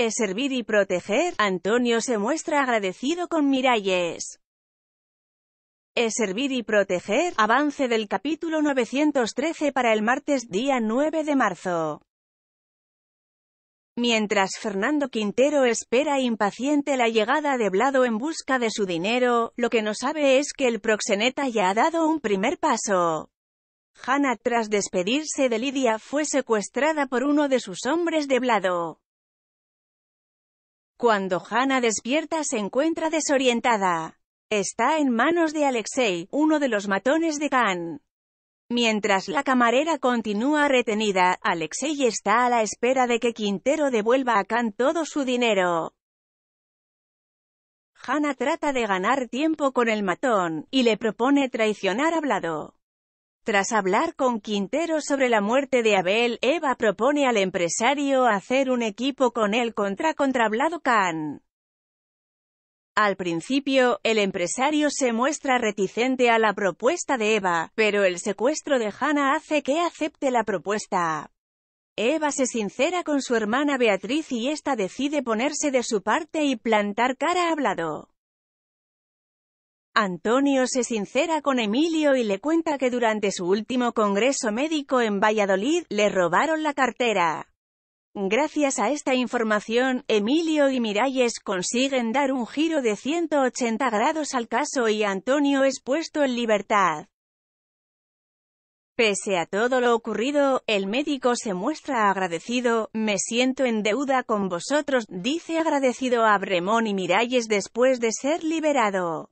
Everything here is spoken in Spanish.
es servir y proteger. Antonio se muestra agradecido con Miralles. Es servir y proteger. Avance del capítulo 913 para el martes día 9 de marzo. Mientras Fernando Quintero espera impaciente la llegada de Blado en busca de su dinero, lo que no sabe es que el proxeneta ya ha dado un primer paso. Hannah tras despedirse de Lidia fue secuestrada por uno de sus hombres de Blado. Cuando Hannah despierta se encuentra desorientada. Está en manos de Alexei, uno de los matones de Khan. Mientras la camarera continúa retenida, Alexei está a la espera de que Quintero devuelva a Khan todo su dinero. Hannah trata de ganar tiempo con el matón, y le propone traicionar a Blado. Tras hablar con Quintero sobre la muerte de Abel, Eva propone al empresario hacer un equipo con él contra Contrablado Khan. Al principio, el empresario se muestra reticente a la propuesta de Eva, pero el secuestro de Hannah hace que acepte la propuesta. Eva se sincera con su hermana Beatriz y esta decide ponerse de su parte y plantar cara a Antonio se sincera con Emilio y le cuenta que durante su último congreso médico en Valladolid, le robaron la cartera. Gracias a esta información, Emilio y Miralles consiguen dar un giro de 180 grados al caso y Antonio es puesto en libertad. Pese a todo lo ocurrido, el médico se muestra agradecido, me siento en deuda con vosotros, dice agradecido a Bremón y Miralles después de ser liberado.